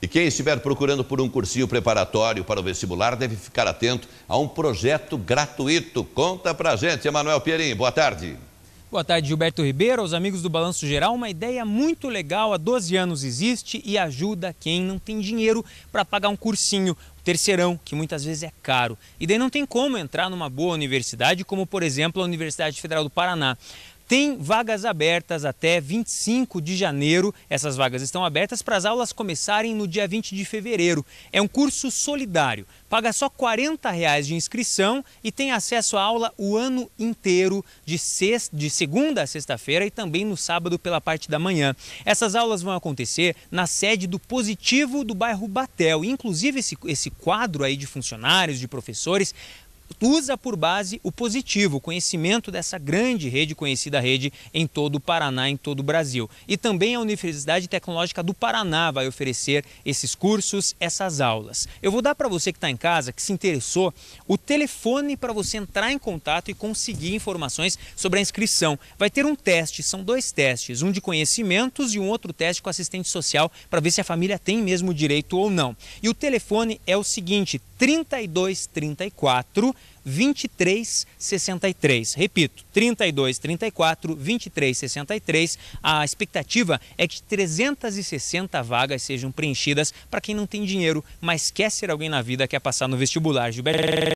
E quem estiver procurando por um cursinho preparatório para o vestibular deve ficar atento a um projeto gratuito. Conta pra gente, Emanuel Pierin. Boa tarde. Boa tarde, Gilberto Ribeiro. Aos amigos do Balanço Geral, uma ideia muito legal há 12 anos existe e ajuda quem não tem dinheiro para pagar um cursinho, o terceirão, que muitas vezes é caro. E daí não tem como entrar numa boa universidade, como por exemplo a Universidade Federal do Paraná. Tem vagas abertas até 25 de janeiro. Essas vagas estão abertas para as aulas começarem no dia 20 de fevereiro. É um curso solidário. Paga só R$ reais de inscrição e tem acesso à aula o ano inteiro, de, sexta, de segunda a sexta-feira e também no sábado pela parte da manhã. Essas aulas vão acontecer na sede do Positivo do bairro Batel. Inclusive, esse, esse quadro aí de funcionários, de professores, usa por base o positivo, o conhecimento dessa grande rede, conhecida rede em todo o Paraná, em todo o Brasil. E também a Universidade Tecnológica do Paraná vai oferecer esses cursos, essas aulas. Eu vou dar para você que está em casa, que se interessou, o telefone para você entrar em contato e conseguir informações sobre a inscrição. Vai ter um teste, são dois testes, um de conhecimentos e um outro teste com assistente social para ver se a família tem mesmo direito ou não. E o telefone é o seguinte, 3234 2363. Repito, 3234 2363. A expectativa é que 360 vagas sejam preenchidas para quem não tem dinheiro, mas quer ser alguém na vida, quer passar no vestibular.